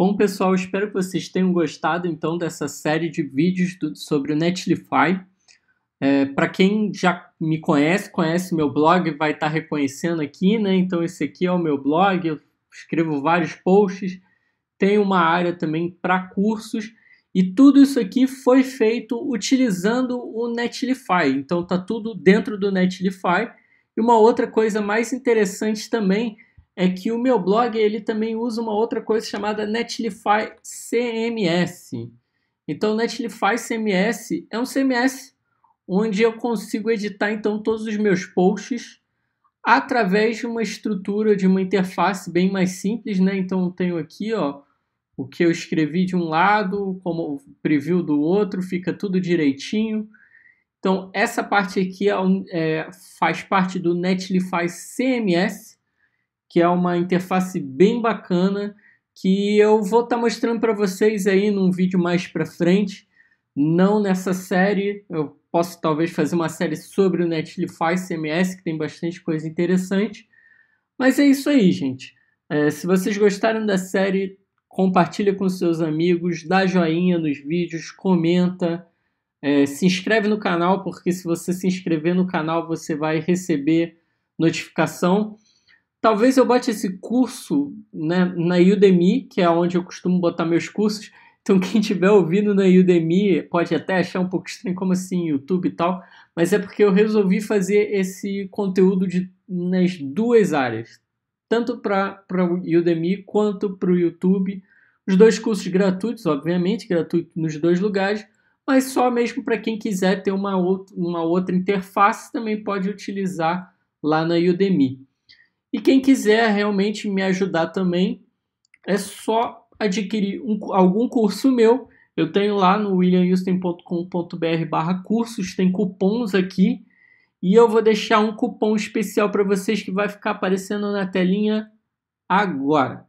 Bom, pessoal, espero que vocês tenham gostado então dessa série de vídeos do, sobre o Netlify. É, Para quem já me conhece, conhece meu blog, vai estar tá reconhecendo aqui, né? Então, esse aqui é o meu blog, eu escrevo vários posts, tem uma área também para cursos. E tudo isso aqui foi feito utilizando o Netlify. Então está tudo dentro do Netlify. E uma outra coisa mais interessante também é que o meu blog ele também usa uma outra coisa chamada Netlify CMS. Então, Netlify CMS é um CMS onde eu consigo editar então todos os meus posts através de uma estrutura de uma interface bem mais simples, né? Então, eu tenho aqui, ó, o que eu escrevi de um lado, como preview do outro, fica tudo direitinho. Então, essa parte aqui é, é, faz parte do Netlify CMS que é uma interface bem bacana que eu vou estar tá mostrando para vocês aí num vídeo mais para frente, não nessa série, eu posso talvez fazer uma série sobre o Netlify CMS, que tem bastante coisa interessante, mas é isso aí, gente. É, se vocês gostaram da série, compartilha com seus amigos, dá joinha nos vídeos, comenta, é, se inscreve no canal, porque se você se inscrever no canal, você vai receber notificação. Talvez eu bote esse curso né, na Udemy, que é onde eu costumo botar meus cursos. Então, quem estiver ouvindo na Udemy pode até achar um pouco estranho, como assim, YouTube e tal, mas é porque eu resolvi fazer esse conteúdo de, nas duas áreas, tanto para o Udemy quanto para o YouTube. Os dois cursos gratuitos, obviamente, gratuito nos dois lugares, mas só mesmo para quem quiser ter uma, uma outra interface também pode utilizar lá na Udemy. E quem quiser realmente me ajudar também, é só adquirir um, algum curso meu. Eu tenho lá no williamhouston.com.br barra cursos, tem cupons aqui. E eu vou deixar um cupom especial para vocês que vai ficar aparecendo na telinha agora.